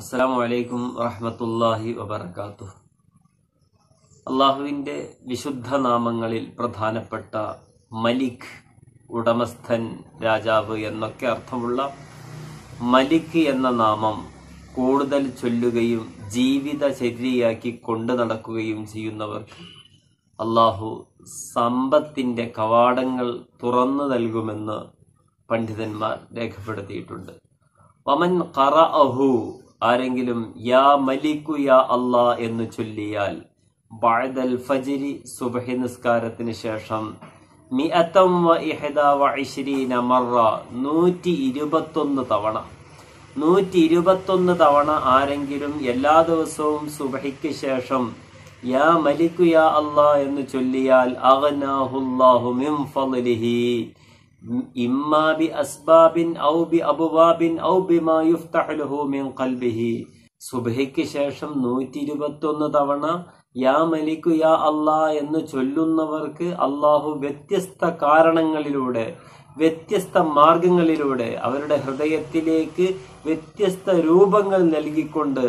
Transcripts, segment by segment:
അസ്സാം വലൈക്കും വറഹമത്തല്ലാഹി വബർക്കാത്തു അള്ളാഹുവിൻ്റെ വിശുദ്ധ നാമങ്ങളിൽ പ്രധാനപ്പെട്ട മലിക് ഉടമസ്ഥൻ രാജാവ് എന്നൊക്കെ അർത്ഥമുള്ള മലിക് എന്ന നാമം കൂടുതൽ ചൊല്ലുകയും ജീവിത ശരീരയാക്കി കൊണ്ടു നടക്കുകയും ചെയ്യുന്നവർക്ക് അള്ളാഹു സമ്പത്തിൻ്റെ കവാടങ്ങൾ തുറന്നു നൽകുമെന്ന് പണ്ഡിതന്മാർ രേഖപ്പെടുത്തിയിട്ടുണ്ട് വമൻ കറ അഹു ആരെങ്കിലും യാ മലിക്കു യാ അല്ലാ എന്ന് ചൊല്ലിയാൽ ബഅദൽ ഫജ്രി സുബ്ഹി നിസ്കാരത്തിന് ശേഷം മിഅതം വ ഇഹദ വ ഇശ്രീന മറ നൂറ്റി ഇരുപത്തൊന്ന് തവണ നൂറ്റി ഇരുപത്തൊന്ന് തവണ ആരെങ്കിലും എല്ലാ ദിവസവും സുബഹിക്ക് ശേഷം യാ മലിക്കു യാ അല്ലാ എന്ന് ചൊല്ലിയാൽ അഗ്നാഹുല്ലാഹു മിൻ ഫളിഹി ഇമ്മാ ബി അസ്ബാബിൻ ഔ ബി അബുബാബിൻ ഔ ബിമാ യുഫ്തഹ്ലുഹു മിൻ ഖൽബിഹി സുബ്ഹിക്ക് ശേഷം നൂറ്റി ഇരുപത്തൊന്ന് തവണ യാ മലിക്കു യാ അല്ലാ എന്ന് ചൊല്ലുന്നവർക്ക് അള്ളാഹു വ്യത്യസ്ത കാരണങ്ങളിലൂടെ വ്യത്യസ്ത മാർഗങ്ങളിലൂടെ അവരുടെ ഹൃദയത്തിലേക്ക് വ്യത്യസ്ത രൂപങ്ങൾ നൽകിക്കൊണ്ട്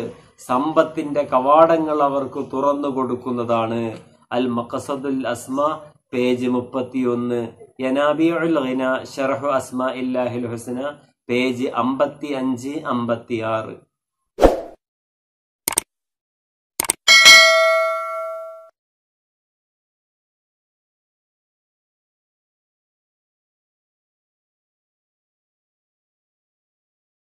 സമ്പത്തിന്റെ കവാടങ്ങൾ അവർക്ക് തുറന്നു കൊടുക്കുന്നതാണ് അൽ മഖസദുൽ അസ്മ പേജ് മുപ്പത്തിയൊന്ന് യനാബിയുൽ ഷറഹു അസ്മാ ഇല്ലാഹിൽ ഹുസന പേജ് അമ്പത്തി അഞ്ച് അമ്പത്തി ആറ്